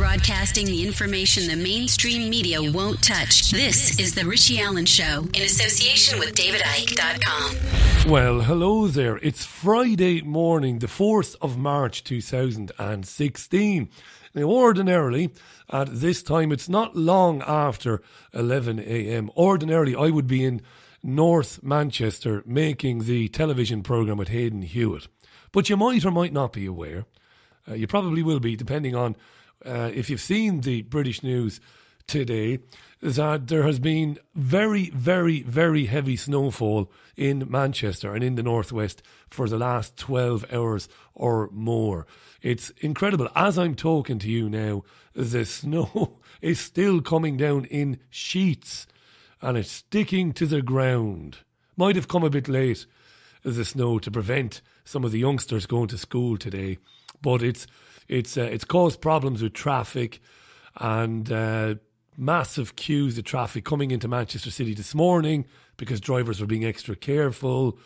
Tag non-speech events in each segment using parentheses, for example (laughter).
broadcasting the information the mainstream media won't touch. This is The Richie Allen Show in association with DavidIke.com. Well, hello there. It's Friday morning, the 4th of March 2016. Now, ordinarily, at this time, it's not long after 11 a.m. Ordinarily, I would be in North Manchester making the television programme with Hayden Hewitt. But you might or might not be aware. Uh, you probably will be, depending on uh, if you've seen the British news today, that there has been very, very, very heavy snowfall in Manchester and in the northwest for the last 12 hours or more. It's incredible. As I'm talking to you now, the (laughs) snow is still coming down in sheets and it's sticking to the ground. Might have come a bit late, the snow, to prevent some of the youngsters going to school today, but it's it's uh, it's caused problems with traffic and uh, massive queues of traffic coming into Manchester City this morning because drivers were being extra careful.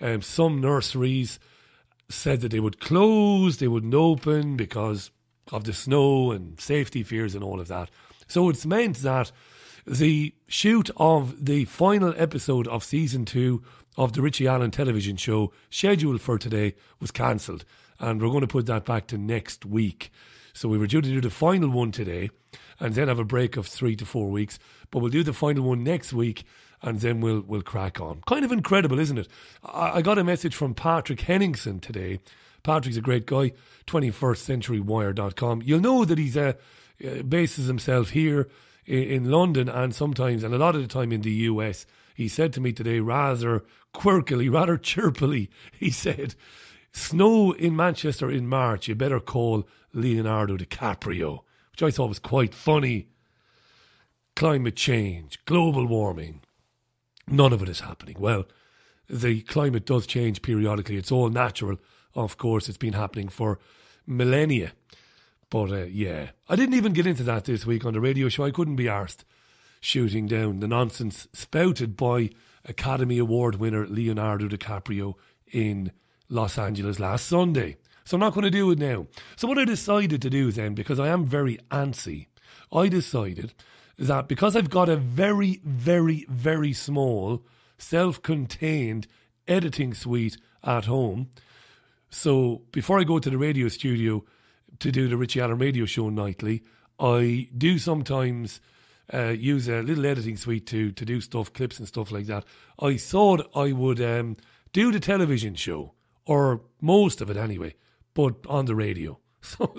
Um, some nurseries said that they would close, they wouldn't open because of the snow and safety fears and all of that. So it's meant that the shoot of the final episode of season two of the Richie Allen television show, scheduled for today, was cancelled and we're going to put that back to next week. So we were due to do the final one today and then have a break of three to four weeks. But we'll do the final one next week and then we'll we'll crack on. Kind of incredible, isn't it? I, I got a message from Patrick Henningsen today. Patrick's a great guy, 21stcenturywire.com. You'll know that he's uh, uh, bases himself here in, in London and sometimes, and a lot of the time in the US. He said to me today, rather quirkily, (laughs) rather chirpily, he said, Snow in Manchester in March. You better call Leonardo DiCaprio, which I thought was quite funny. Climate change, global warming. None of it is happening. Well, the climate does change periodically. It's all natural, of course. It's been happening for millennia. But uh, yeah, I didn't even get into that this week on the radio show. I couldn't be arsed shooting down the nonsense spouted by Academy Award winner Leonardo DiCaprio in Los Angeles last Sunday. So I'm not going to do it now. So what I decided to do then, because I am very antsy, I decided that because I've got a very, very, very small self contained editing suite at home. So before I go to the radio studio to do the Richie Allen radio show nightly, I do sometimes uh, use a little editing suite to, to do stuff, clips and stuff like that. I thought I would um, do the television show or most of it anyway, but on the radio. (laughs) So,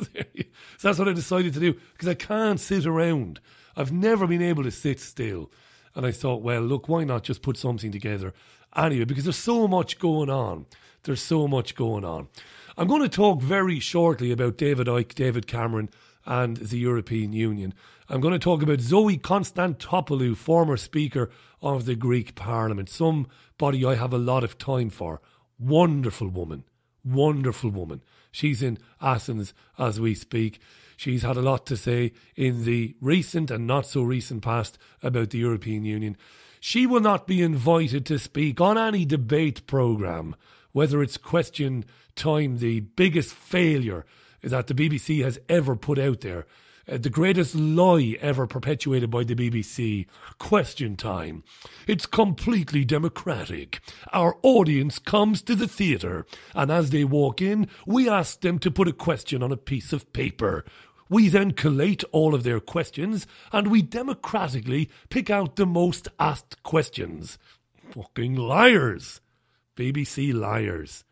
so that's what I decided to do because I can't sit around. I've never been able to sit still. And I thought, well, look, why not just put something together anyway? Because there's so much going on. There's so much going on. I'm going to talk very shortly about David Icke, David Cameron, and the European Union. I'm going to talk about Zoe Konstantopoulou, former Speaker of the Greek Parliament, somebody I have a lot of time for. Wonderful woman. Wonderful woman. She's in Athens as we speak. She's had a lot to say in the recent and not so recent past about the European Union. She will not be invited to speak on any debate programme, whether it's question time, the biggest failure that the BBC has ever put out there uh, the greatest lie ever perpetuated by the BBC. Question time. It's completely democratic. Our audience comes to the theatre, and as they walk in, we ask them to put a question on a piece of paper. We then collate all of their questions, and we democratically pick out the most asked questions. Fucking liars. BBC liars.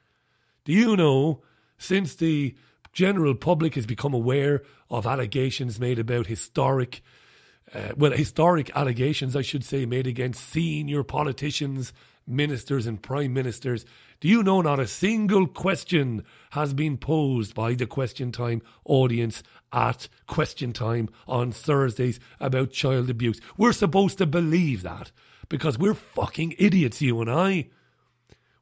Do you know, since the general public has become aware of allegations made about historic, uh, well, historic allegations, I should say, made against senior politicians, ministers, and prime ministers. Do you know not a single question has been posed by the Question Time audience at Question Time on Thursdays about child abuse? We're supposed to believe that because we're fucking idiots, you and I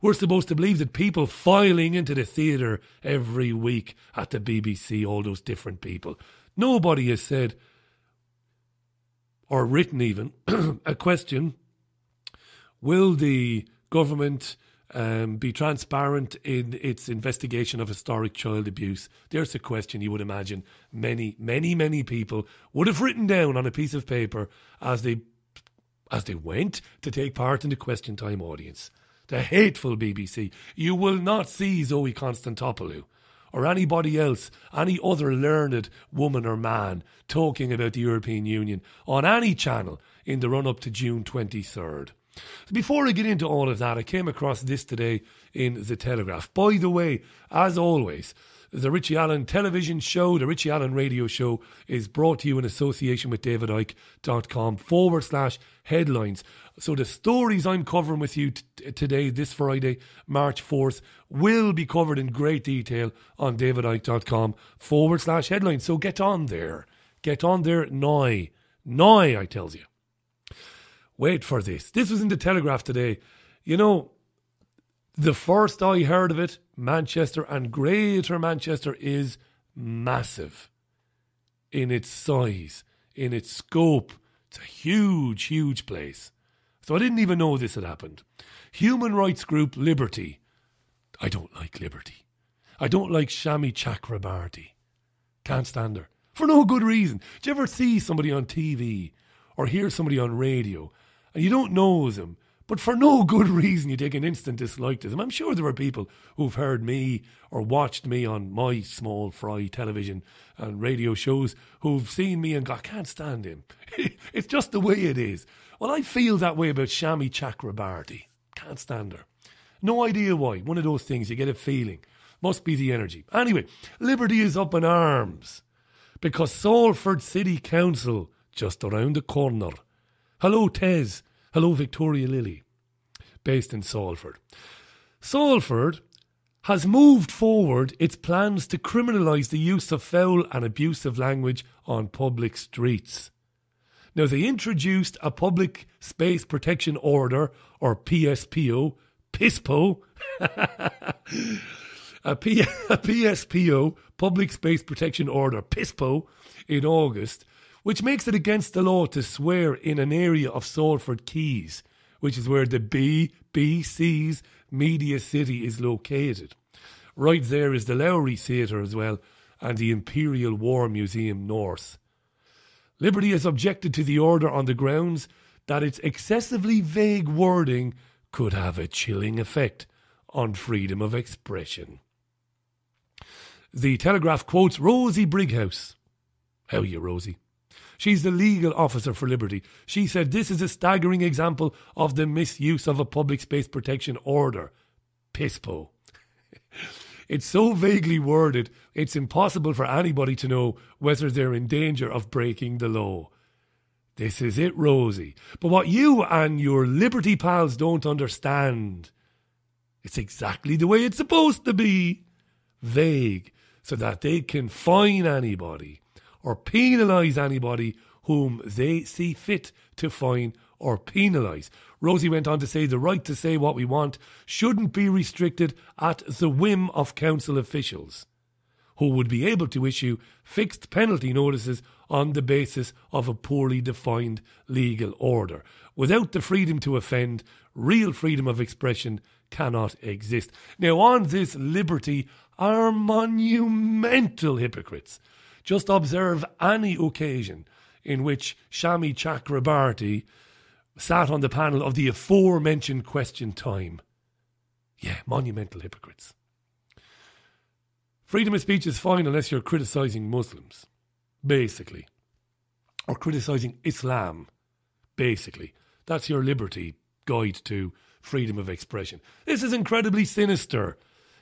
we're supposed to believe that people filing into the theatre every week at the BBC, all those different people. Nobody has said, or written even, (clears throat) a question Will the government um, be transparent in its investigation of historic child abuse? There's a question you would imagine many, many, many people would have written down on a piece of paper as they as they went to take part in the question time audience the hateful BBC, you will not see Zoe Constantopoulou, or anybody else, any other learned woman or man talking about the European Union on any channel in the run up to June 23rd. Before I get into all of that, I came across this today in The Telegraph. By the way, as always, the Richie Allen television show, the Richie Allen radio show, is brought to you in association with davidike.com forward slash headlines. So the stories I'm covering with you t- today, this Friday, March 4th, will be covered in great detail on davidike.com forward slash headlines. So get on there. Get on there now. Now, I tells you. Wait for this. This was in the Telegraph today. You know, the first I heard of it, Manchester and Greater Manchester is massive in its size, in its scope. It's a huge, huge place. So I didn't even know this had happened. Human rights group Liberty. I don't like Liberty. I don't like Shami Chakrabarty. Can't stand her. For no good reason. Do you ever see somebody on TV or hear somebody on radio and you don't know them but for no good reason, you take an instant dislike to them. I'm sure there are people who've heard me or watched me on my small fry television and radio shows who've seen me and got can't stand him. (laughs) it's just the way it is. Well, I feel that way about Shami Chakrabarty. Can't stand her. No idea why. One of those things, you get a feeling. Must be the energy. Anyway, Liberty is up in arms because Salford City Council, just around the corner. Hello, Tez. Hello, Victoria Lily, based in Salford. Salford has moved forward its plans to criminalise the use of foul and abusive language on public streets. Now, they introduced a Public Space Protection Order, or PSPO, PISPO, (laughs) a, P- a PSPO, Public Space Protection Order, PISPO, in August which makes it against the law to swear in an area of Salford Keys, which is where the BBC's media city is located. Right there is the Lowry Theatre as well, and the Imperial War Museum North. Liberty has objected to the order on the grounds that its excessively vague wording could have a chilling effect on freedom of expression. The Telegraph quotes Rosie Brighouse. How are you, Rosie? She's the legal officer for Liberty. She said this is a staggering example of the misuse of a public space protection order. Pispo. (laughs) It's so vaguely worded, it's impossible for anybody to know whether they're in danger of breaking the law. This is it, Rosie. But what you and your Liberty pals don't understand, it's exactly the way it's supposed to be vague, so that they can fine anybody or penalise anybody whom they see fit to fine or penalise. Rosie went on to say the right to say what we want shouldn't be restricted at the whim of council officials, who would be able to issue fixed penalty notices on the basis of a poorly defined legal order. Without the freedom to offend, real freedom of expression cannot exist. Now, on this liberty are monumental hypocrites. Just observe any occasion in which Shami Chakrabarti sat on the panel of the aforementioned question time. Yeah, monumental hypocrites. Freedom of speech is fine unless you're criticizing Muslims, basically, or criticizing Islam, basically. That's your liberty guide to freedom of expression. This is incredibly sinister.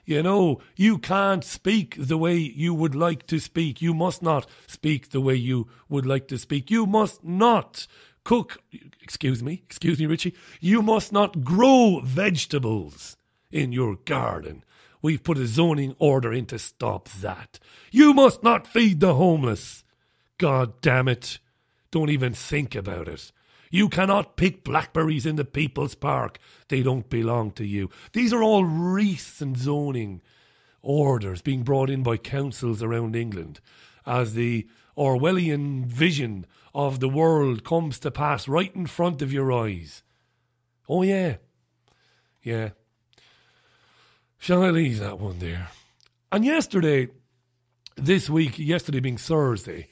You know, you can't speak the way you would like to speak. You must not speak the way you would like to speak. You must not cook, excuse me, excuse me, Richie. You must not grow vegetables in your garden. We've put a zoning order in to stop that. You must not feed the homeless. God damn it. Don't even think about it. You cannot pick blackberries in the people's park. They don't belong to you. These are all and zoning orders being brought in by councils around England as the Orwellian vision of the world comes to pass right in front of your eyes. Oh, yeah. Yeah. Shall I leave that one there? And yesterday, this week, yesterday being Thursday,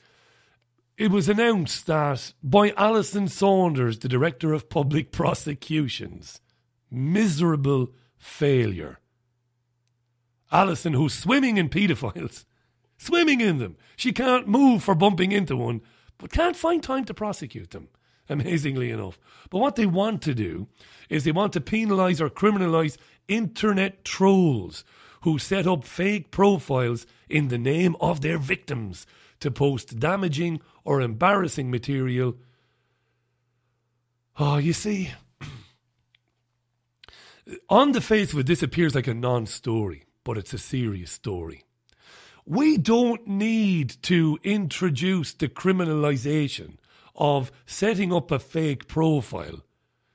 it was announced that by Alison Saunders, the Director of Public (laughs) Prosecutions, miserable failure. Alison, who's swimming in paedophiles, (laughs) swimming in them. She can't move for bumping into one, but can't find time to prosecute them, (laughs) amazingly enough. But what they want to do is they want to penalise or criminalise internet trolls who set up fake profiles in the name of their victims to post damaging or embarrassing material. Oh, you see, (clears throat) on the face of it, this appears like a non story, but it's a serious story. We don't need to introduce the criminalization of setting up a fake profile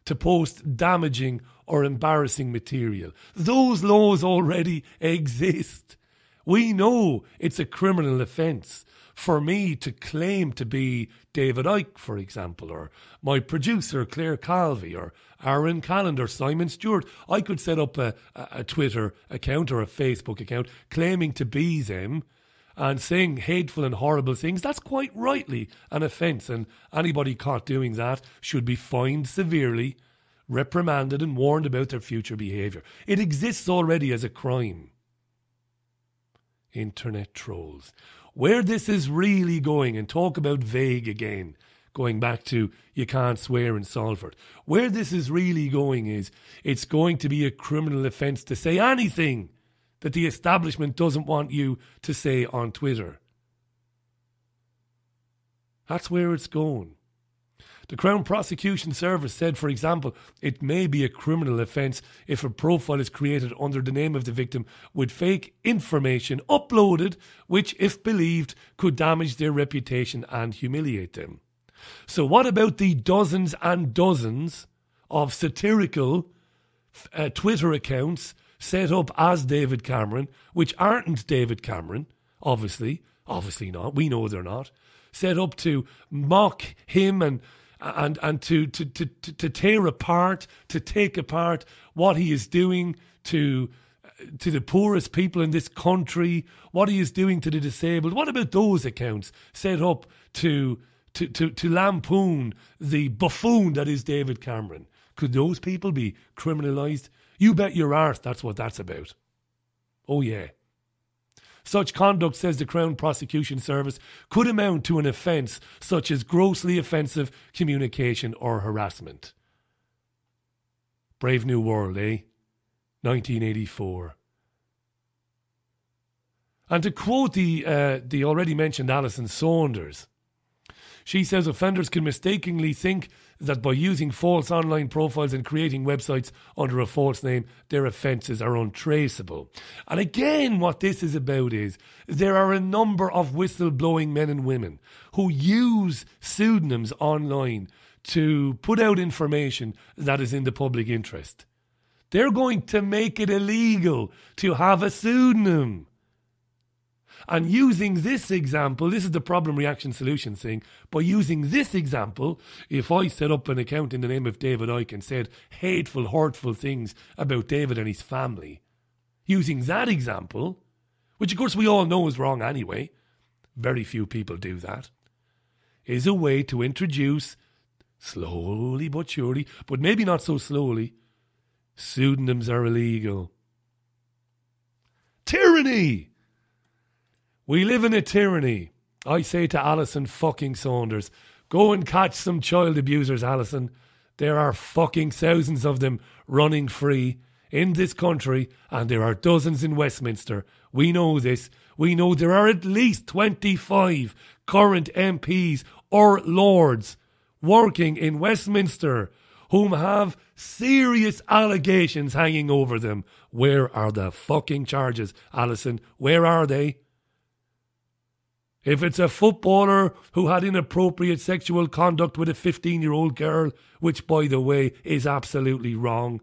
to post damaging or embarrassing material. Those laws already (laughs) exist. We know it's a criminal offence for me to claim to be David Icke, for example, or my producer Claire Calvey, or Aaron Calendar, Simon Stewart, I could set up a, a Twitter account or a Facebook account claiming to be them and saying hateful and horrible things, that's quite rightly an offence. And anybody caught doing that should be fined severely, reprimanded, and warned about their future behaviour. It exists already as a crime. Internet trolls where this is really going, and talk about vague again, going back to you can't swear in Salford. Where this is really going is it's going to be a criminal offence to say anything that the establishment doesn't want you to say on Twitter. That's where it's going. The Crown Prosecution Service said, for example, it may be a criminal offence if a profile is created under the name of the victim with fake information uploaded, which, if believed, could damage their reputation and humiliate them. So, what about the dozens and dozens of satirical uh, Twitter accounts set up as David Cameron, which aren't David Cameron, obviously? Obviously not. We know they're not. Set up to mock him and and and to, to to to tear apart, to take apart what he is doing to to the poorest people in this country, what he is doing to the disabled. What about those accounts set up to to to, to lampoon the buffoon that is David Cameron? Could those people be criminalised? You bet your arse that's what that's about. Oh yeah. Such conduct, says the Crown Prosecution Service, could amount to an offence such as grossly offensive communication or harassment. Brave New World, eh? 1984. And to quote the, uh, the already mentioned Alison Saunders, she says offenders can mistakenly think that by using false online profiles and creating websites under a false name, their offences are untraceable. And again, what this is about is there are a number of whistleblowing men and women who use pseudonyms online to put out information that is in the public interest. They're going to make it illegal to have a pseudonym. And using this example, this is the problem reaction solution thing, by using this example, if I set up an account in the name of David Icke and said hateful, hurtful things about David and his family, using that example, which of course we all know is wrong anyway, very few people do that, is a way to introduce slowly but surely, but maybe not so slowly, pseudonyms are illegal. Tyranny! We live in a tyranny. I say to Alison fucking Saunders, go and catch some child abusers, Alison. There are fucking thousands of them running free in this country, and there are dozens in Westminster. We know this. We know there are at least 25 current MPs or Lords working in Westminster whom have serious allegations hanging over them. Where are the fucking charges, Alison? Where are they? If it's a footballer who had inappropriate sexual conduct with a 15 year old girl, which, by the way, is absolutely wrong,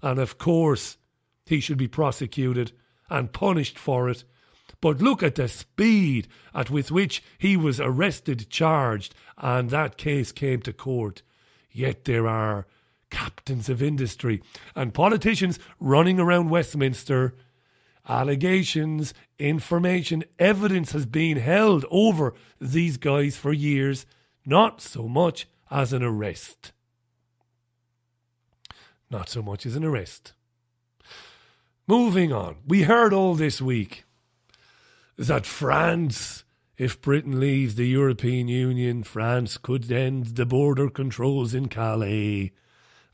and of course he should be prosecuted and punished for it. But look at the speed at with which he was arrested, charged, and that case came to court. Yet there are captains of industry and politicians running around Westminster allegations, information, evidence has been held over these guys for years, not so much as an arrest. Not so much as an arrest. Moving on, we heard all this week that France, if Britain leaves the European Union, France could end the border controls in Calais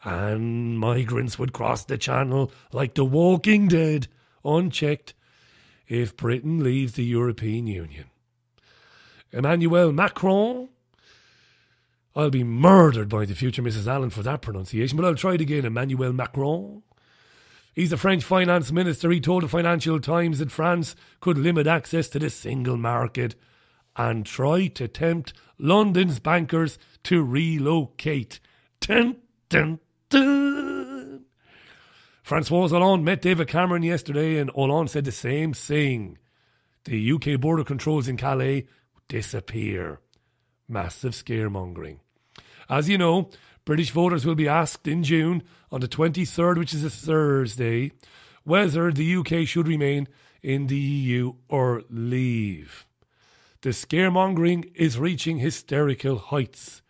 and migrants would cross the channel like the walking dead unchecked if Britain leaves the European Union. Emmanuel Macron. I'll be murdered by the future Mrs. Allen for that pronunciation, but I'll try it again. Emmanuel Macron. He's the French finance minister. He told the Financial Times that France could limit access to the single market and try to tempt London's bankers to relocate. Dun, dun, dun. Francois Hollande met David Cameron yesterday, and Hollande said the same thing. The UK border controls in Calais disappear. Massive scaremongering. As you know, British voters will be asked in June, on the 23rd, which is a Thursday, whether the UK should remain in the EU or leave. The scaremongering is reaching hysterical heights.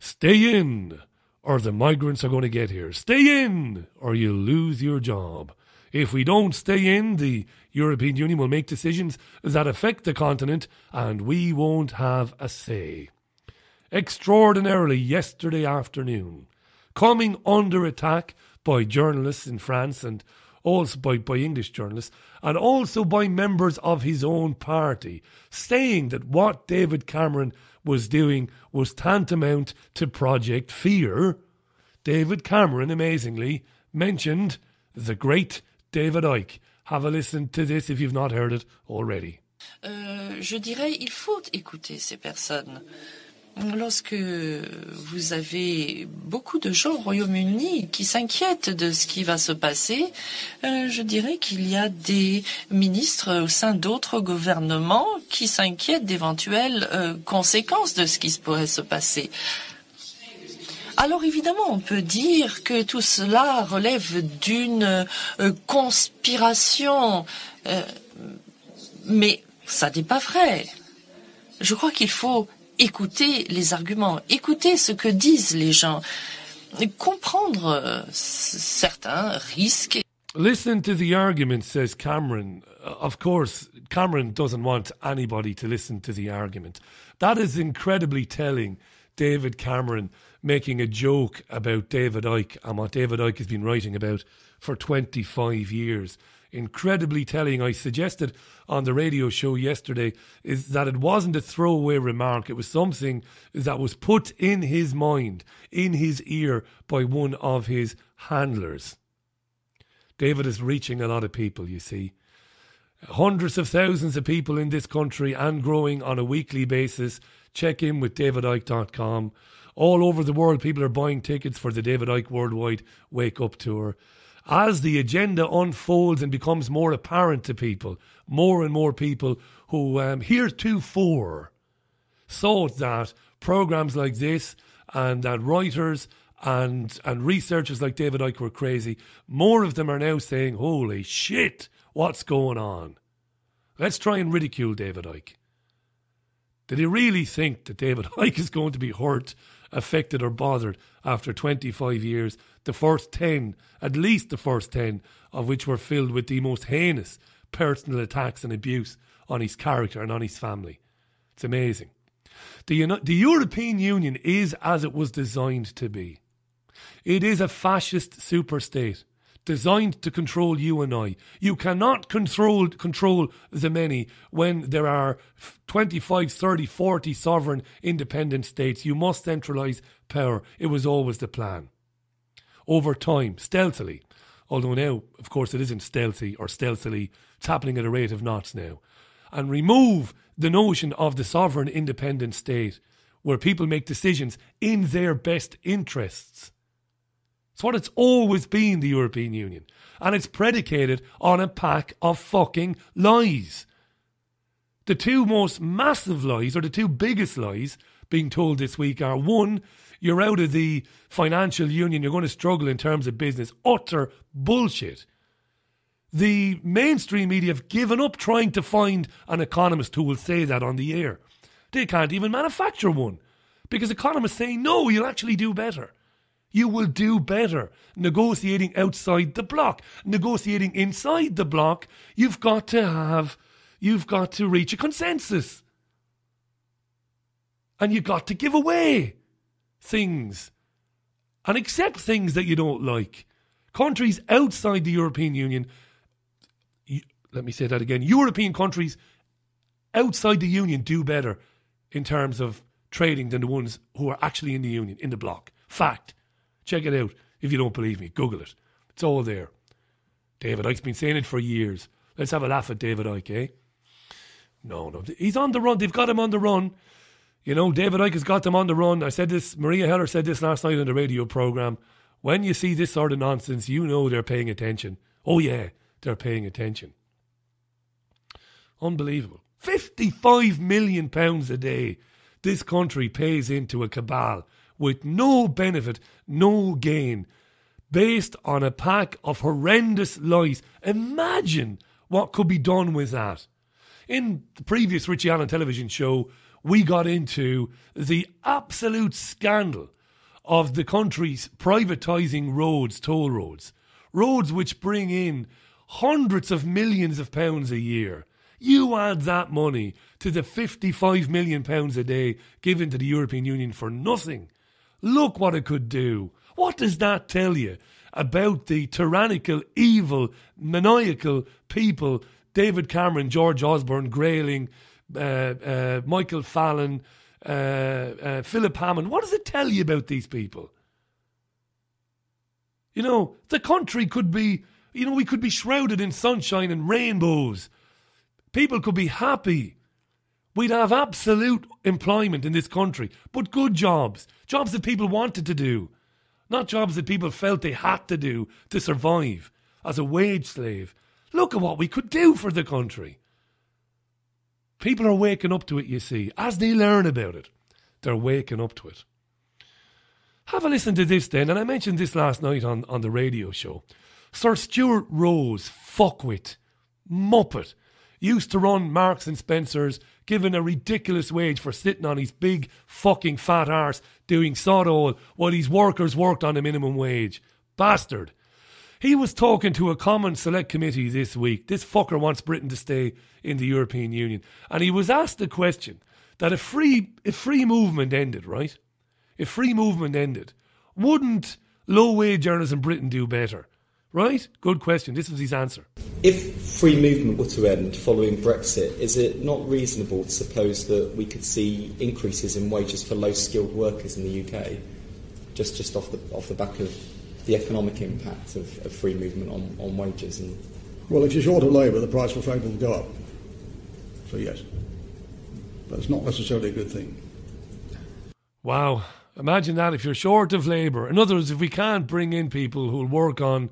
Stay in, or the migrants are going to get here. Stay in, or you lose your job. If we don't stay in, the European Union will make decisions that affect the continent, and we won't have a say. Extraordinarily, yesterday afternoon, coming under attack by journalists in France and also by, by English journalists, and also by members of his own party, saying that what David Cameron was doing was tantamount to Project Fear, David Cameron amazingly mentioned the great David Icke. Have a listen to this if you've not heard it already. Euh, je dirais, il faut écouter ces personnes. lorsque vous avez beaucoup de gens au Royaume-Uni qui s'inquiètent de ce qui va se passer, euh, je dirais qu'il y a des ministres au sein d'autres gouvernements qui s'inquiètent d'éventuelles euh, conséquences de ce qui pourrait se passer. Alors évidemment, on peut dire que tout cela relève d'une euh, conspiration, mais ça n'est pas vrai. Je crois qu'il faut écouter les arguments, écouter ce que disent les gens, comprendre euh, certains risques. Listen to the argument, says Cameron. Uh, of course, Cameron doesn't want anybody to listen to the argument. That is incredibly telling. David Cameron making a joke about David Icke and what David Icke has been writing about for 25 years incredibly telling, I suggested on the radio show yesterday, is that it wasn't a throwaway remark. It was something that was put in his mind, in his ear, by one of his handlers. David is reaching a lot of people, you see. Hundreds of thousands of people in this country and growing on a weekly basis. Check in with davidike.com. All over the world, people are buying tickets for the David Ike Worldwide Wake Up Tour as the agenda unfolds and becomes more apparent to people, more and more people who um, heretofore thought that programs like this and that writers and and researchers like David Icke were crazy, more of them are now saying, "Holy shit, what's going on?" Let's try and ridicule David Icke. Did he really think that David (laughs) Icke is going to be hurt, affected, or bothered after 25 years the first 10, at least the first 10, of which were filled with the most heinous personal attacks and abuse on his character and on his family. It's amazing. The, the European Union is as it was designed to be. It is a fascist superstate designed to control you and I. You cannot control control the many when there are 25, 30, 40 sovereign independent states. You must centralize power. It was always the plan over time, stealthily. Although now, of course, it isn't stealthy or stealthily. It's happening at a rate of knots now. And remove the notion of the sovereign independent state where people make decisions in their best interests. It's what it's always been, the European Union. And it's predicated on a pack of fucking lies. The two most massive lies, or the two biggest lies being told this week, are one, you're out of the financial union. You're going to struggle in terms of business. Utter bullshit. The mainstream media have given up trying to find an economist who will say that on the air. They can't even manufacture one because economists say, no, you'll actually do better. You will do better negotiating outside the block, negotiating inside the block. You've got to have, you've got to reach a consensus. And you've got to give away things and accept things that you don't like. Countries outside the European Union, let me say that again European countries outside the Union do better in terms of trading than the ones who are actually in the Union, in the bloc. Fact. Check it out. If you don't believe me, Google it. It's all there. David Icke's been saying it for years. Let's have a laugh at David Icke, eh? No, no. He's on the run. They've got him on the run. You know, David Icke has got them on the run. I said this, Maria Heller said this last night on the radio programme. When you see this sort of nonsense, you know they're paying attention. Oh, yeah, they're paying attention. Unbelievable. £55 million a day this country pays into a cabal with no benefit, no gain, based on a pack of horrendous lies. Imagine what could be done with that. In the previous Richie Allen television show, we got into the absolute scandal of the country's privatising roads, toll roads, roads which bring in hundreds of millions of pounds a year. You add that money to the 55 million pounds a day given to the European Union for nothing. Look what it could do. What does that tell you about the tyrannical, evil, maniacal people David Cameron, George Osborne, Grayling, uh, uh, Michael Fallon, uh, uh, Philip Hammond. What does it tell you about these people? You know, the country could be, you know, we could be shrouded in sunshine and rainbows. People could be happy. We'd have absolute employment in this country, but good jobs, jobs that people wanted to do, not jobs that people felt they had to do to survive as a wage slave. Look at what we could do for the country. People are waking up to it, you see. As they learn about it, they're waking up to it. Have a listen to this then, and I mentioned this last night on, on the radio show. Sir Stuart Rose, fuckwit, muppet, used to run Marks and Spencer's, given a ridiculous wage for sitting on his big fucking fat arse doing sod all while his workers worked on a minimum wage. Bastard. He was talking to a common select committee this week. This fucker wants Britain to stay in the European Union. And he was asked the question that if free, if free movement ended, right? If free movement ended, wouldn't low wage earners in Britain do better? Right? Good question. This was his answer. If free movement were to end following Brexit, is it not reasonable to suppose that we could see increases in wages for low skilled workers in the UK? Just just off the off the back of the economic impact of, of free movement on, on wages? And well, if you're short of labour, the price for freight will go up. So yes, but it's not necessarily a good thing. Wow. Imagine that if you're short of labour. In other words, if we can't bring in people who'll work on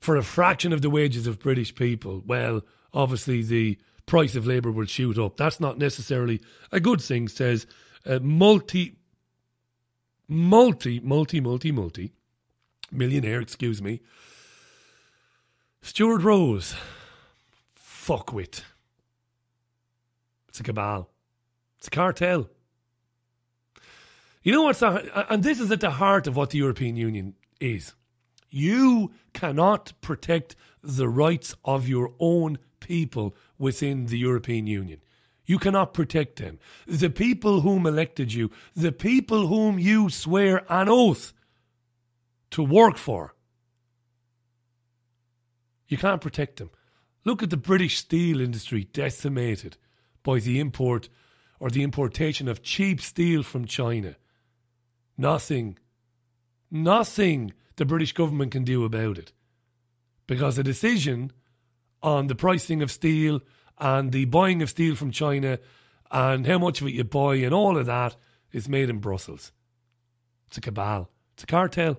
for a fraction of the wages of British people, well, obviously the price of labour will shoot up. That's not necessarily a good thing, says multi, multi, multi, multi, multi millionaire, excuse me. Stuart Rose. Fuckwit. It's a cabal. It's a cartel. You know what's the, and this is at the heart of what the European Union is. You cannot protect the rights of your own people within the European Union. You cannot protect them. The people whom elected you, the people whom you swear an oath to work for. You can't protect them. Look at the British steel industry decimated by the import or the importation of cheap steel from China. Nothing, nothing the British government can do about it. Because a decision on the pricing of steel and the buying of steel from China and how much of it you buy and all of that is made in Brussels. It's a cabal, it's a cartel.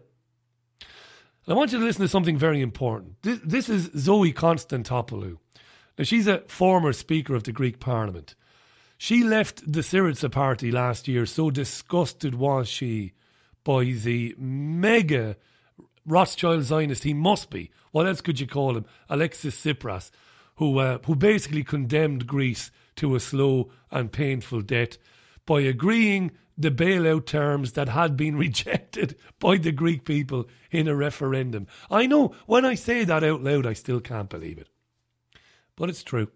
I want you to listen to something very important. This, this is Zoe Constantopoulou. Now, she's a former Speaker of the Greek Parliament. She left the Syriza party last year, so disgusted was she by the mega Rothschild Zionist, he must be. What else could you call him? Alexis Tsipras, who, uh, who basically condemned Greece to a slow and painful debt by agreeing the bailout terms that had been (laughs) rejected by the Greek people in a referendum. I know when I say that out loud, I still can't believe it. But it's true.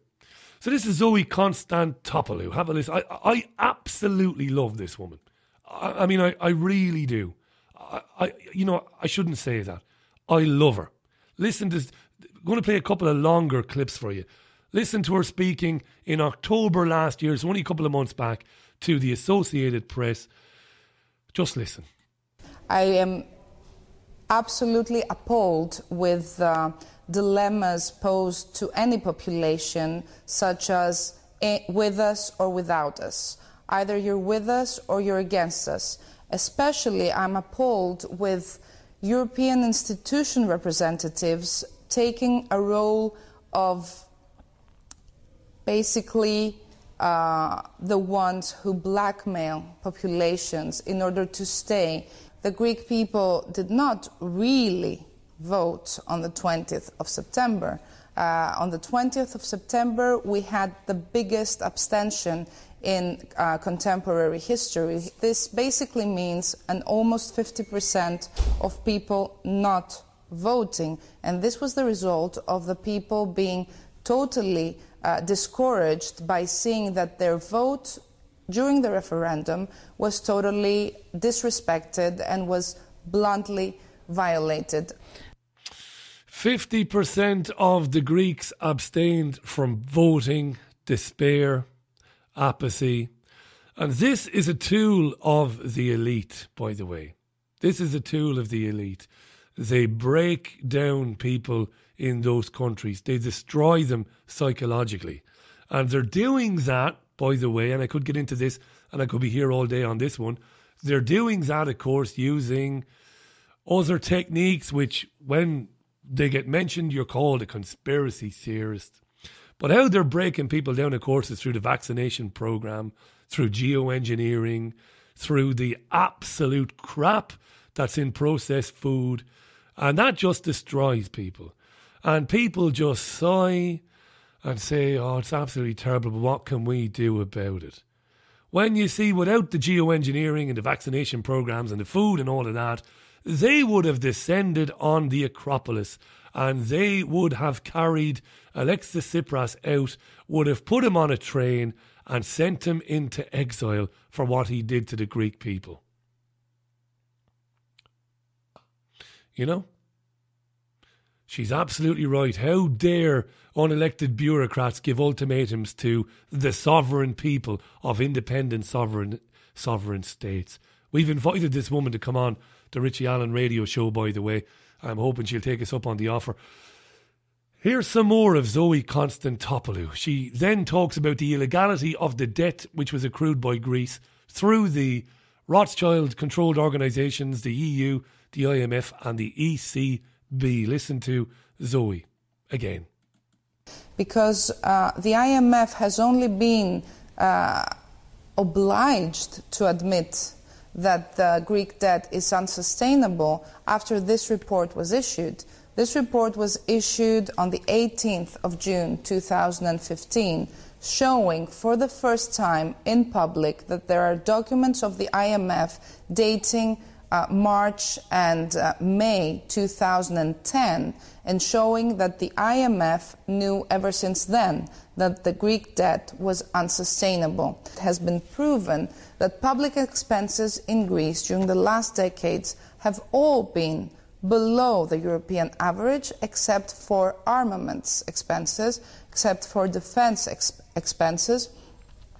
So this is Zoe Konstantopoulou. Have a listen. I, I absolutely love this woman. I, I mean, I, I really do. I, I, you know, I shouldn't say that. I love her. Listen to, I'm going to play a couple of longer clips for you. Listen to her speaking in October last year, so only a couple of months back to the Associated Press. Just listen. I am absolutely appalled with uh, dilemmas posed to any population, such as eh, with us or without us. Either you're with us or you're against us. Especially, I'm appalled with European institution representatives taking a role of basically uh, the ones who blackmail populations in order to stay. The Greek people did not really vote on the 20th of September. Uh, on the 20th of September, we had the biggest abstention in uh, contemporary history. This basically means an almost 50% of people not voting. And this was the result of the people being totally uh, discouraged by seeing that their vote during the referendum was totally disrespected and was bluntly violated. 50% of the Greeks abstained from voting, despair, apathy. And this is a tool of the elite, by the way. This is a tool of the elite. They break down people in those countries, they destroy them psychologically. And they're doing that, by the way, and I could get into this and I could be here all day on this one. They're doing that, of course, using other techniques, which when they get mentioned, you're called a conspiracy theorist. But how they're breaking people down, of course, is through the vaccination program, through geoengineering, through the absolute crap that's in processed food, and that just destroys people. And people just sigh and say, oh, it's absolutely terrible, but what can we do about it? When you see, without the geoengineering and the vaccination programs and the food and all of that, they would have descended on the Acropolis and they would have carried Alexis Tsipras out, would have put him on a train and sent him into exile for what he did to the Greek people. you know? She's absolutely right. How dare unelected bureaucrats give ultimatums to the sovereign people of independent sovereign sovereign states? We've invited this woman to come on the Richie Allen radio show, by the way. I'm hoping she'll take us up on the offer. Here's some more of Zoe Constantopoulou. She then talks about the illegality of the debt which was accrued by Greece through the Rothschild controlled organisations, the EU, the IMF, and the ECB. Listen to Zoe again. Because uh, the IMF has only been uh, obliged to admit that the Greek debt is unsustainable after this report was issued. This report was issued on the 18th of June 2015, showing for the first time in public that there are documents of the IMF dating uh, March and uh, May 2010 and showing that the IMF knew ever since then that the Greek debt was unsustainable. It has been proven that public expenses in Greece during the last decades have all been below the European average, except for armaments expenses, except for defense ex- expenses,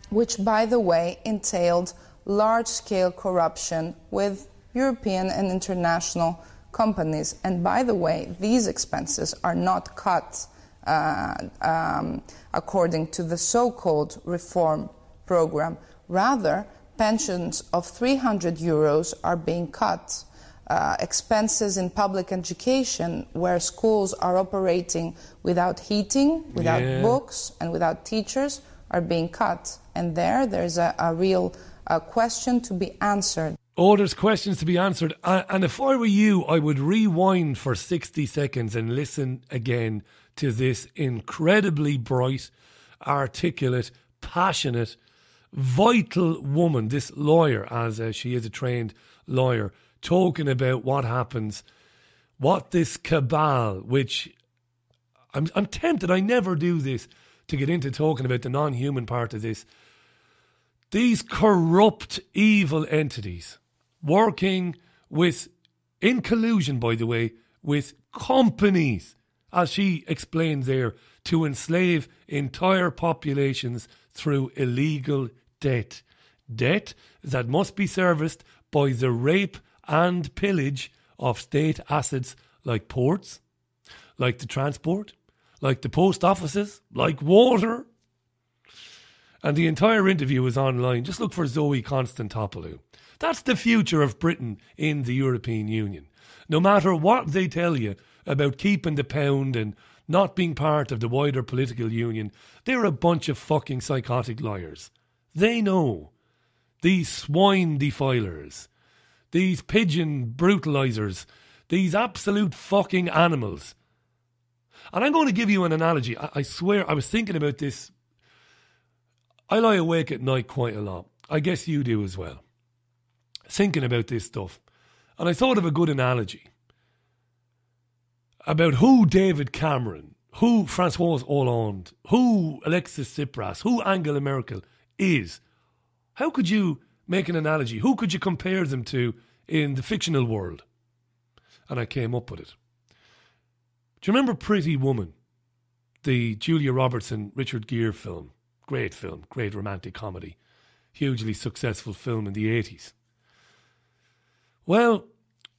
which, by the way, entailed large scale corruption with European and international companies. And by the way, these expenses are not cut uh, um, according to the so called reform program. Rather, pensions of 300 euros are being cut. Uh, expenses in public education, where schools are operating without heating, without yeah. books, and without teachers, are being cut. And there, there's a, a real uh, question to be answered. Oh, there's questions to be answered. And if I were you, I would rewind for 60 seconds and listen again to this incredibly bright, articulate, passionate, vital woman, this lawyer, as uh, she is a trained lawyer, talking about what happens, what this cabal, which I'm, I'm tempted, I never do this, to get into talking about the non human part of this. These corrupt, evil entities working with, in collusion, by the way, with companies, as she explained there, to enslave entire populations through illegal debt. Debt that must be serviced by the rape and pillage of state assets like ports, like the transport, like the post offices, like water. And the entire interview is online. Just look for Zoe Constantopoulou. That's the future of Britain in the European Union. No matter what they tell you about keeping the pound and not being part of the wider political union, they're a bunch of fucking psychotic liars. They know. These swine defilers, these pigeon brutalizers, these absolute fucking animals. And I'm going to give you an analogy. I, I swear, I was thinking about this. I lie awake at night quite a lot. I guess you do as well thinking about this stuff, and I thought of a good analogy about who David Cameron, who Francois Hollande, who Alexis Tsipras, who Angela Merkel is. How could you make an analogy? Who could you compare them to in the fictional world? And I came up with it. Do you remember Pretty Woman? The Julia Robertson, Richard Gere film. Great film, great romantic comedy. Hugely successful film in the 80s. Well,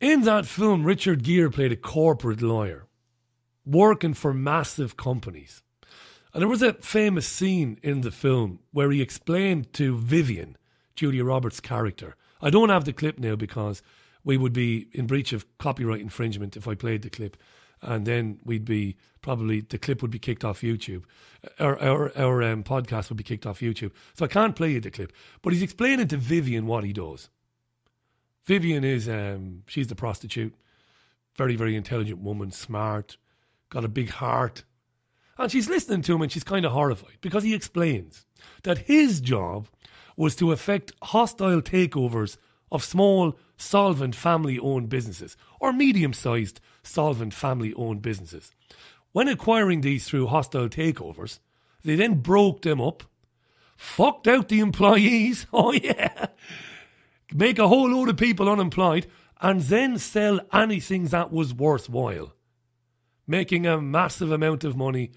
in that film, Richard Gere played a corporate lawyer working for massive companies. And there was a famous scene in the film where he explained to Vivian, Julia Roberts' character. I don't have the clip now because we would be in breach of copyright infringement if I played the clip. And then we'd be probably, the clip would be kicked off YouTube. Our, our, our um, podcast would be kicked off YouTube. So I can't play you the clip. But he's explaining to Vivian what he does. Vivian is um, she's the prostitute, very very intelligent woman, smart, got a big heart, and she's listening to him and she's kind of horrified because he explains that his job was to effect hostile takeovers of small solvent family owned businesses or medium sized solvent family owned businesses. When acquiring these through hostile takeovers, they then broke them up, fucked out the employees, (laughs) oh yeah, make a whole load of people unemployed, and then sell anything that was worthwhile, making a massive amount of money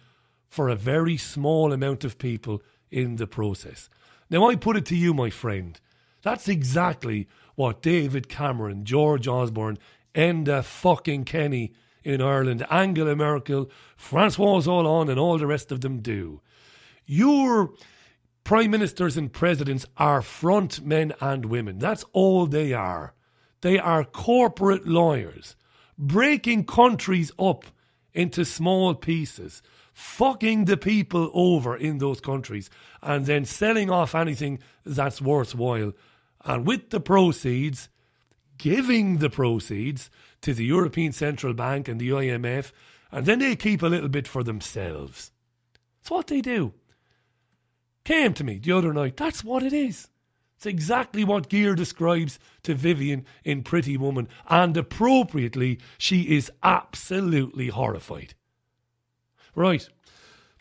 for a very small amount of people in the process. Now, I put it to you, my friend, that's exactly what David Cameron, George Osborne, Enda fucking Kenny in Ireland, Angela Merkel, Francois Hollande, and all the rest of them do. You're prime ministers and presidents are front men and women. That's all they are. They are corporate lawyers breaking countries up into small pieces, fucking the people over in those countries, and then selling off anything that's worthwhile. And with the proceeds, giving the proceeds to the European Central Bank and the IMF, and then they keep a little bit for themselves. That's what they do came to me the other night. That's what it is. It's exactly what Gear describes to Vivian in Pretty Woman, and appropriately, she is absolutely horrified. Right,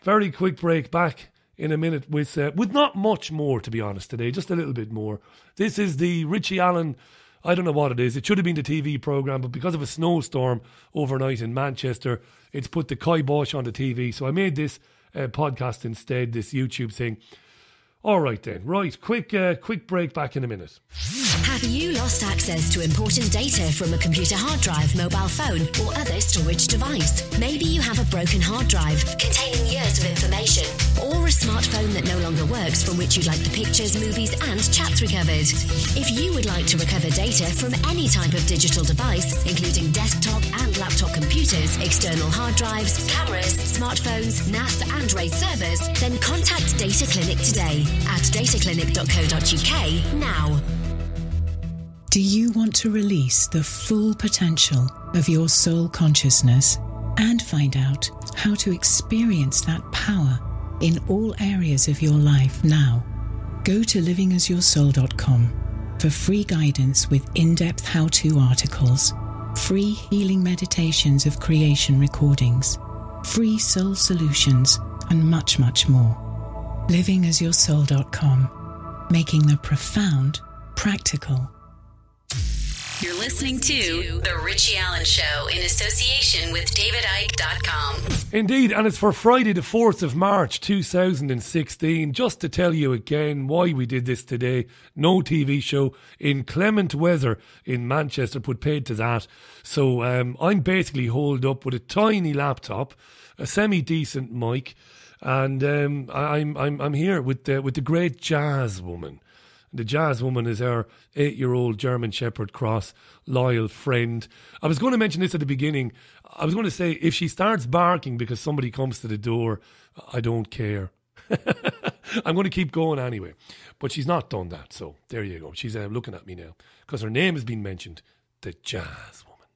very quick break back in a minute with uh, with not much more to be honest today, just a little bit more. This is the Richie Allen. I don't know what it is. It should have been the TV program, but because of a snowstorm overnight in Manchester, it's put the kibosh on the TV. So I made this uh, podcast instead, this YouTube thing. All right then, right, quick, uh, quick break back in a minute. Have you lost access to important data from a computer hard drive, mobile phone, or other storage device? Maybe you have a broken hard drive containing years of information, or a smartphone that no longer works from which you'd like the pictures, movies, and chats recovered. If you would like to recover data from any type of digital device, including desktop and laptop computers, external hard drives, cameras, smartphones, NAS, and RAID servers, then contact Data Clinic today at dataclinic.co.uk now. Do you want to release the full potential of your soul consciousness and find out how to experience that power in all areas of your life now? Go to livingasyoursoul.com for free guidance with in depth how to articles, free healing meditations of creation recordings, free soul solutions, and much, much more. Livingasyoursoul.com, making the profound practical. You're listening to The Richie Allen Show in association with DavidIke.com. Indeed, and it's for Friday, the 4th of March 2016. Just to tell you again why we did this today no TV show, inclement weather in Manchester, put paid to that. So um, I'm basically holed up with a tiny laptop, a semi decent mic, and um, I'm, I'm, I'm here with the, with the great jazz woman. The jazz woman is our eight year old German Shepherd Cross, loyal friend. I was going to mention this at the beginning. I was going to say if she starts barking because somebody comes to the door, I don't care. (laughs) I'm going to keep going anyway. But she's not done that. So there you go. She's uh, looking at me now because her name has been mentioned the jazz woman.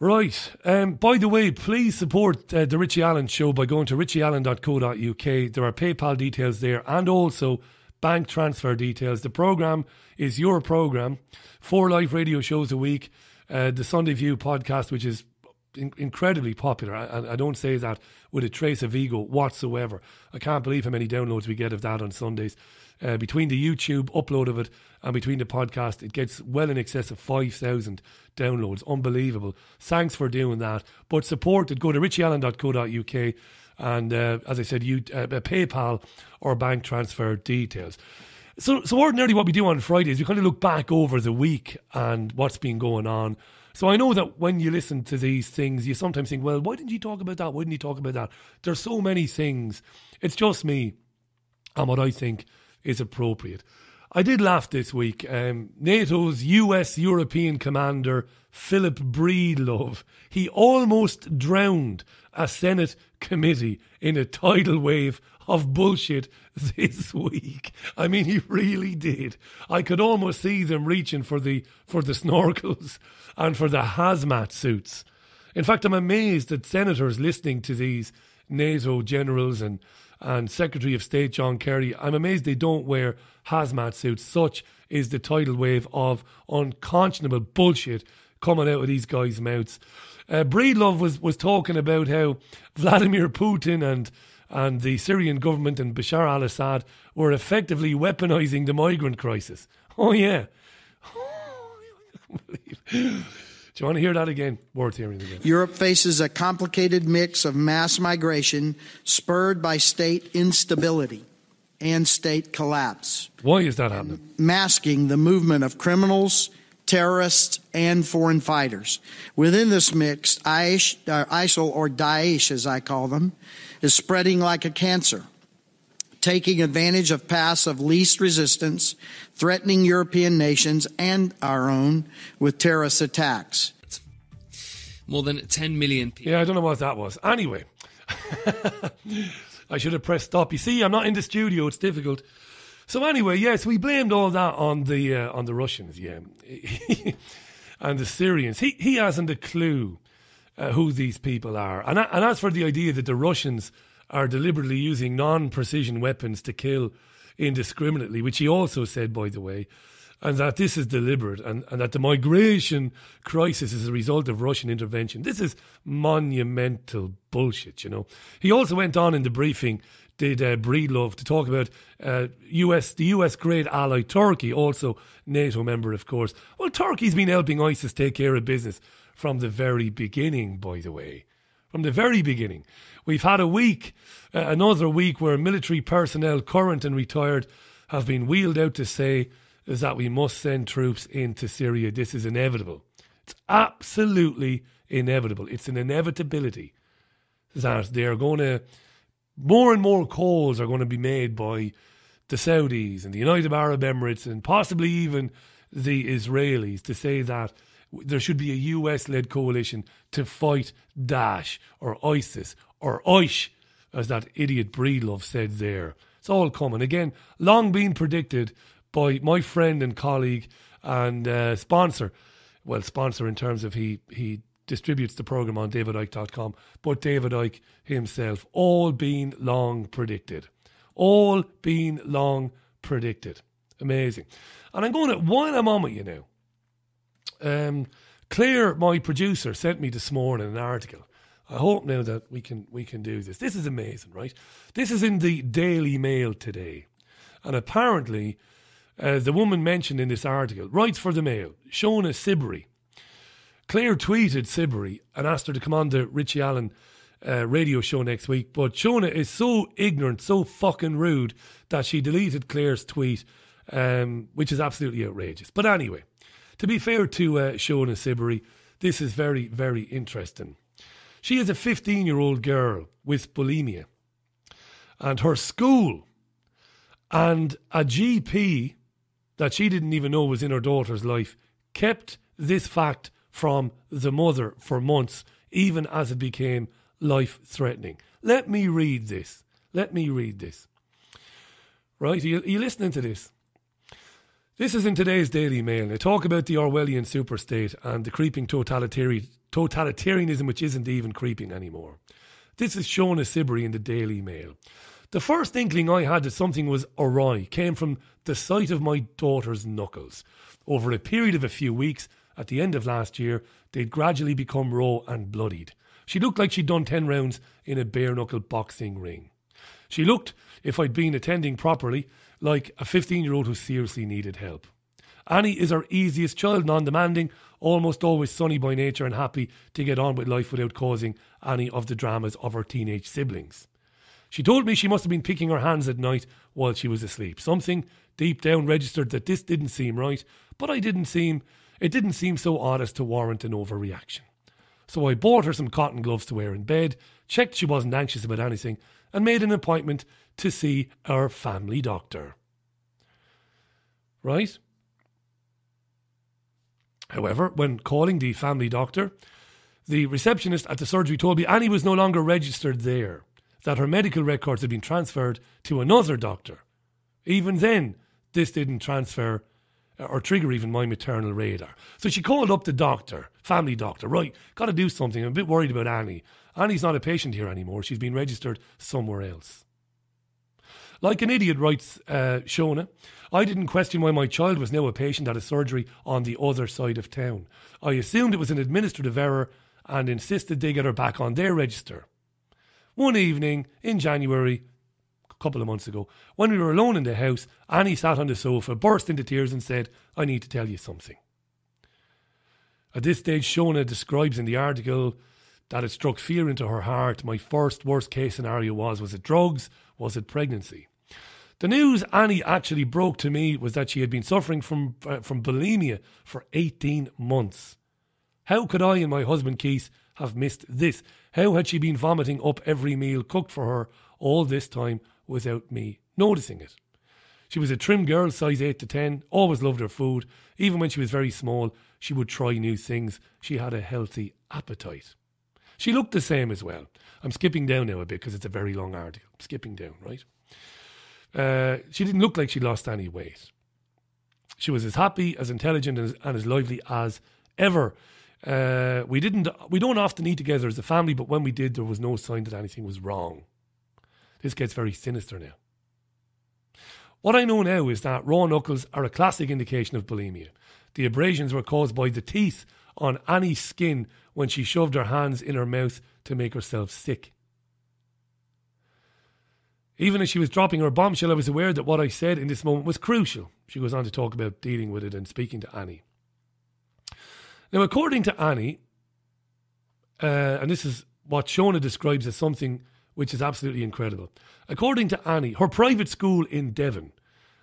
Right. Um, by the way, please support uh, The Richie Allen Show by going to richieallen.co.uk. There are PayPal details there and also bank transfer details. The program is your program. Four live radio shows a week. Uh, the Sunday View podcast, which is in- incredibly popular. I-, I don't say that with a trace of ego whatsoever. I can't believe how many downloads we get of that on Sundays. Uh, between the YouTube upload of it and between the podcast, it gets well in excess of 5,000 downloads. Unbelievable. Thanks for doing that. But support it. Go to richieallen.co.uk and uh, as I said, you uh, uh, PayPal or bank transfer details. So, so ordinarily, what we do on Friday is we kind of look back over the week and what's been going on. So I know that when you listen to these things, you sometimes think, well, why didn't you talk about that? Why didn't you talk about that? There's so many things. It's just me and what I think is appropriate. I did laugh this week. Um, NATO's US European commander, Philip Breedlove, he almost drowned a Senate committee in a tidal wave of bullshit this (laughs) week. I mean, he really did. I could almost see them reaching for the for the (laughs) snorkels and for the hazmat suits. In fact, I'm amazed that senators listening to these NATO generals and and Secretary of State John Kerry, I'm amazed they don't wear hazmat suits. Such is the tidal wave of unconscionable bullshit coming out of these guys' mouths. Uh, Breedlove was, was talking about how Vladimir Putin and and the Syrian government and Bashar al Assad were effectively weaponizing the migrant crisis. Oh, yeah. (laughs) Do you want to hear that again? Worth hearing again. Europe faces a complicated mix of mass migration spurred by state instability and state collapse. Why is that happening? Masking the movement of criminals terrorists, and foreign fighters. Within this mix, ISIL, uh, or Daesh as I call them, is spreading like a cancer, taking advantage of paths of least resistance, threatening European nations and our own with terrorist attacks. More than 10 million people. Yeah, I don't know what that was. Anyway, (laughs) I should have pressed stop. You see, I'm not in the studio, it's difficult. So anyway, yes, we blamed all that on the uh, on the Russians, yeah, (laughs) and the Syrians. He he hasn't a clue uh, who these people are. And and as for the idea that the Russians are deliberately using non-precision weapons to kill indiscriminately, which he also said, by the way, and that this is deliberate and, and that the migration crisis is a result of Russian intervention. This is monumental bullshit, you know. He also went on in the briefing did uh, Breedlove to talk about uh, US the US great ally Turkey, also NATO member, of course. Well, Turkey's been helping ISIS take care of business from the very beginning, by the way. From the very beginning, we've had a week, uh, another week where military personnel, current and retired, have been wheeled out to say is that we must send troops into Syria. This is inevitable. It's absolutely inevitable. It's an inevitability that they're going to more and more calls are going to be made by the Saudis and the United Arab Emirates and possibly even the Israelis to say that there should be a US led coalition to fight Daesh or ISIS or Oish, as that idiot Breedlove said there. It's all coming. Again, long been predicted by my friend and colleague and uh, sponsor. Well, sponsor in terms of he, he distributes the program on davidike.com, but David Icke himself, all being long predicted. All being long predicted. Amazing. And I'm going to, while I'm on with you now, um, Claire, my producer, sent me this morning an article. I hope now that we can we can do this. This is amazing, right? This is in the Daily Mail today, and apparently, uh, the woman mentioned in this article writes for the Mail. Shona Sibri Claire tweeted Sibbery and asked her to come on the Richie Allen uh, radio show next week. But Shona is so ignorant, so fucking rude that she deleted Claire's tweet, um, which is absolutely outrageous. But anyway, to be fair to uh, Shona Sibbery, this is very, very interesting. She is a 15 year old girl with bulimia, and her school and a GP that she didn't even know was in her daughter's life kept this fact from the mother for months, even as it became life threatening. Let me read this. Let me read this. Right? Are you, are you listening to this? This is in today's Daily Mail. They talk about the Orwellian superstate and the creeping totalitarianism, which isn't even creeping anymore. This is Shona Sibri in the Daily Mail. The first inkling I had that something was awry came from the sight of my daughter's knuckles. Over a period of a few weeks, at the end of last year, they'd gradually become raw and bloodied. She looked like she'd done 10 rounds in a bare knuckle boxing ring. She looked, if I'd been attending properly, like a 15 year old who seriously needed help. Annie is our easiest child, non demanding, almost always sunny by nature and happy to get on with life without causing any of the dramas of her teenage siblings. She told me she must have been picking her hands at night while she was asleep. Something deep down registered that this didn't seem right, but I didn't seem it didn't seem so odd as to warrant an overreaction. So I bought her some cotton gloves to wear in bed, checked she wasn't anxious about anything, and made an appointment to see our family doctor. Right? However, when calling the family doctor, the receptionist at the surgery told me Annie was no longer registered there, that her medical records had been transferred to another doctor. Even then, this didn't transfer or trigger even my maternal radar. So she called up the doctor, family doctor, right, got to do something. I'm a bit worried about Annie. Annie's not a patient here anymore. She's been registered somewhere else. Like an idiot, writes uh, Shona, I didn't question why my child was now a patient at a surgery on the other side of town. I assumed it was an administrative error and insisted they get her back on their register. One evening in January, couple of months ago. When we were alone in the house, Annie sat on the sofa, burst into tears, and said, I need to tell you something. At this stage, Shona describes in the article that it struck fear into her heart. My first worst case scenario was was it drugs? Was it pregnancy? The news Annie actually broke to me was that she had been suffering from, uh, from bulimia for 18 months. How could I and my husband Keith have missed this? How had she been vomiting up every meal cooked for her all this time without me noticing it. She was a trim girl, size 8 to 10, always loved her food. Even when she was very small, she would try new things. She had a healthy appetite. She looked the same as well. I'm skipping down now a bit because it's a very long article. I'm skipping down, right? Uh, she didn't look like she lost any weight. She was as happy, as intelligent, and as, and as lively as ever. Uh, we didn't. We don't often eat together as a family, but when we did, there was no sign that anything was wrong. This gets very sinister now. What I know now is that raw knuckles are a classic indication of bulimia. The abrasions were caused by the teeth on Annie's skin when she shoved her hands in her mouth to make herself sick. Even as she was dropping her bombshell, I was aware that what I said in this moment was crucial. She goes on to talk about dealing with it and speaking to Annie. Now, according to Annie, uh, and this is what Shona describes as something which is absolutely incredible. According to Annie, her private school in Devon,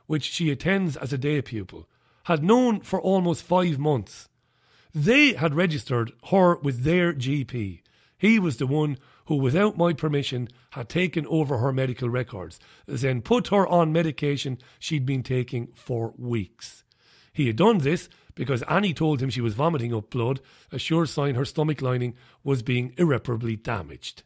which she attends as a day pupil, had known for almost five months. They had registered her with their GP. He was the one who, without my permission, had taken over her medical records, then put her on medication she'd been taking for weeks. He had done this because Annie told him she was vomiting up blood, a sure sign her stomach lining was being irreparably damaged.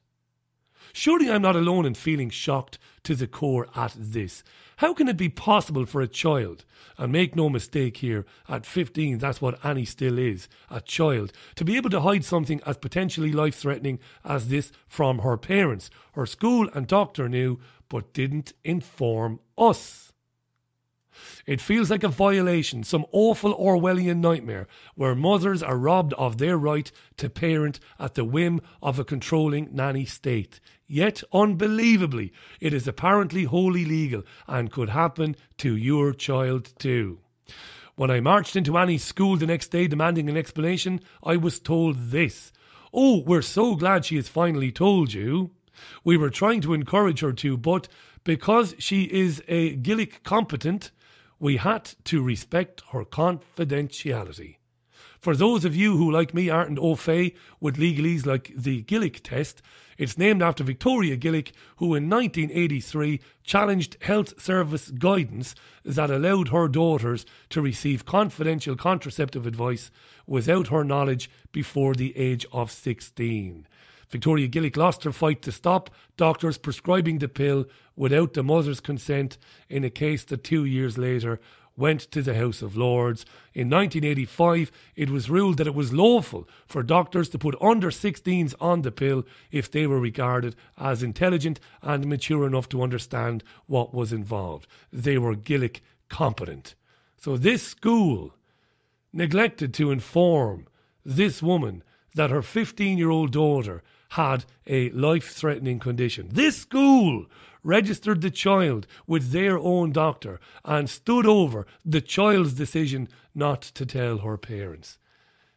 Surely I'm not alone in feeling shocked to the core at this. How can it be possible for a child, and make no mistake here, at 15, that's what Annie still is, a child, to be able to hide something as potentially life threatening as this from her parents? Her school and doctor knew, but didn't inform us. It feels like a violation, some awful Orwellian nightmare where mothers are robbed of their right to parent at the whim of a controlling nanny state. Yet, unbelievably, it is apparently wholly legal and could happen to your child too. When I marched into Annie's school the next day demanding an explanation, I was told this. Oh, we're so glad she has finally told you. We were trying to encourage her to, but because she is a gillick competent, we had to respect her confidentiality. For those of you who, like me, aren't au fait with legalese like the Gillick test, it's named after Victoria Gillick, who in 1983 challenged health service guidance that allowed her daughters to receive confidential contraceptive advice without her knowledge before the age of 16. Victoria Gillick lost her fight to stop doctors prescribing the pill without the mother's consent in a case that two years later went to the House of Lords. In 1985, it was ruled that it was lawful for doctors to put under 16s on the pill if they were regarded as intelligent and mature enough to understand what was involved. They were Gillick competent. So this school neglected to inform this woman that her 15 year old daughter had a life threatening condition. This school registered the child with their own doctor and stood over the child's decision not to tell her parents.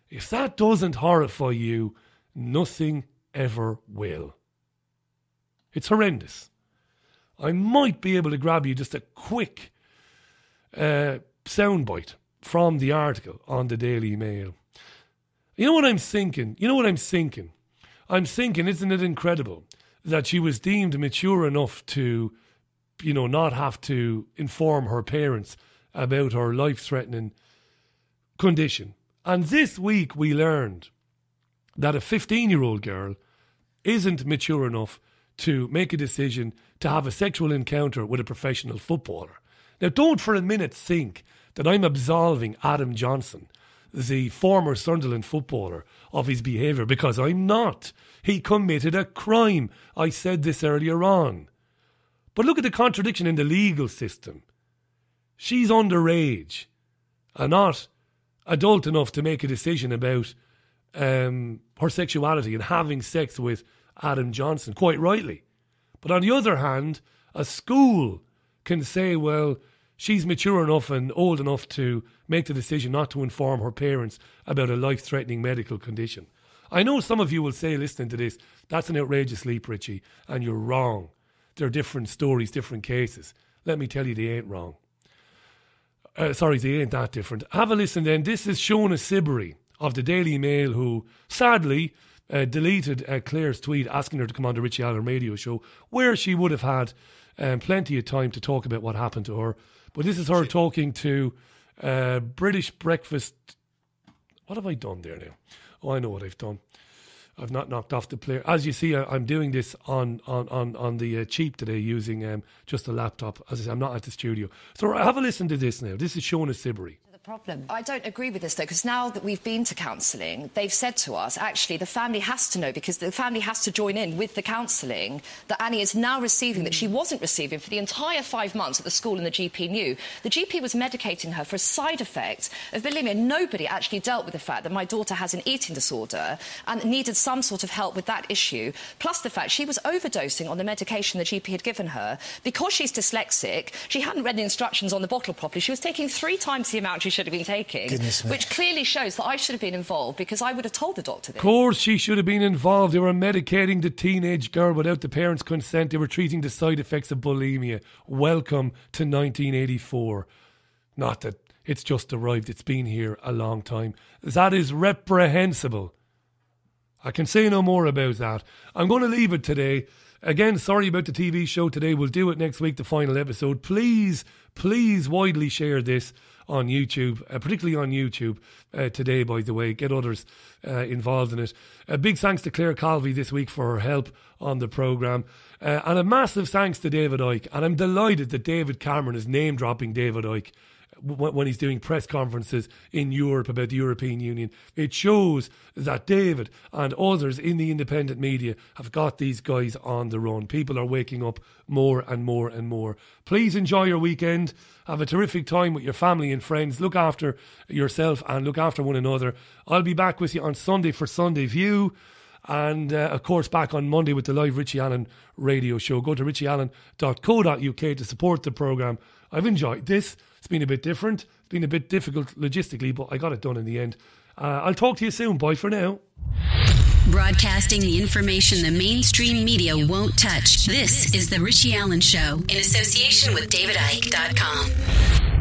If that doesn't horrify you, nothing ever will. It's horrendous. I might be able to grab you just a quick uh, soundbite from the article on the Daily Mail. You know what I'm thinking? You know what I'm thinking? I'm thinking, isn't it incredible that she was deemed mature enough to, you know, not have to inform her parents about her life threatening condition? And this week we learned that a 15 year old girl isn't mature enough to make a decision to have a sexual encounter with a professional footballer. Now, don't for a minute think that I'm absolving Adam Johnson the former Sunderland footballer of his behaviour because I'm not. He committed a crime. I said this earlier on. But look at the contradiction in the legal system. She's underage and not adult enough to make a decision about um, her sexuality and having sex with Adam Johnson, quite rightly. But on the other hand, a school can say, well, she's mature enough and old enough to make the decision not to inform her parents about a life threatening medical condition. I know some of you will say, listening to this, that's an outrageous leap, Richie, and you're wrong. There are different stories, different cases. Let me tell you, they ain't wrong. Uh, sorry, they ain't that different. Have a listen then. This is Shona Sibbery of the Daily Mail, who sadly uh, deleted uh, Claire's tweet asking her to come on the Richie Allen radio show, where she would have had um, plenty of time to talk about what happened to her. But this is her talking to uh, British Breakfast. What have I done there now? Oh, I know what I've done. I've not knocked off the player. As you see, I, am doing this on on on on the uh, cheap today using um, just a laptop. As I say, I'm not at the studio. So have a listen to this now. This is Shona Sibbery problem. I don't agree with this, though, because now that we've been to counselling, they've said to us, actually, the family has to know, because the family has to join in with the counselling that Annie is now receiving, mm. that she hmm. wasn't receiving for the entire five months at the school and the GP knew. The GP was medicating her for a side effect of bulimia. Nobody actually dealt with the fact that my daughter has an eating disorder and needed some sort of help with that issue, plus the fact she was overdosing on the medication the GP had given her. Because she's dyslexic, she hadn't read the instructions on the bottle properly. She was taking three times the amount she should have been taking, Goodness which me. clearly shows that I should have been involved because I would have told the doctor this. Of course, she should have been involved. They were medicating the teenage girl without the parents' consent. They were treating the side effects of bulimia. Welcome to 1984. Not that it's just arrived, it's been here a long time. That is reprehensible. I can say no more about that. I'm going to leave it today. Again, sorry about the TV show today. We'll do it next week, the final episode. Please, please widely share this on YouTube, uh, particularly on YouTube uh, today, by the way. Get others uh, involved in it. A big thanks to Claire Calvey this week for her help on the programme. Uh, and a massive thanks to David Ike. And I'm delighted that David Cameron is name dropping David Ike when he's doing press conferences in Europe about the European Union. It shows that David and others in the independent media have got these guys on the run. People are waking up more and more and more. Please enjoy your weekend. Have a terrific time with your family and friends. Look after yourself and look after one another. I'll be back with you on Sunday for Sunday View and uh, of course back on Monday with the live Richie Allen radio show. Go to richieallen.co.uk to support the program. I've enjoyed this. It's been a bit different. It's been a bit difficult logistically, but I got it done in the end. Uh, I'll talk to you soon. Bye for now. Broadcasting the information the mainstream media won't touch. This is The Richie Allen Show in association with DavidIke.com.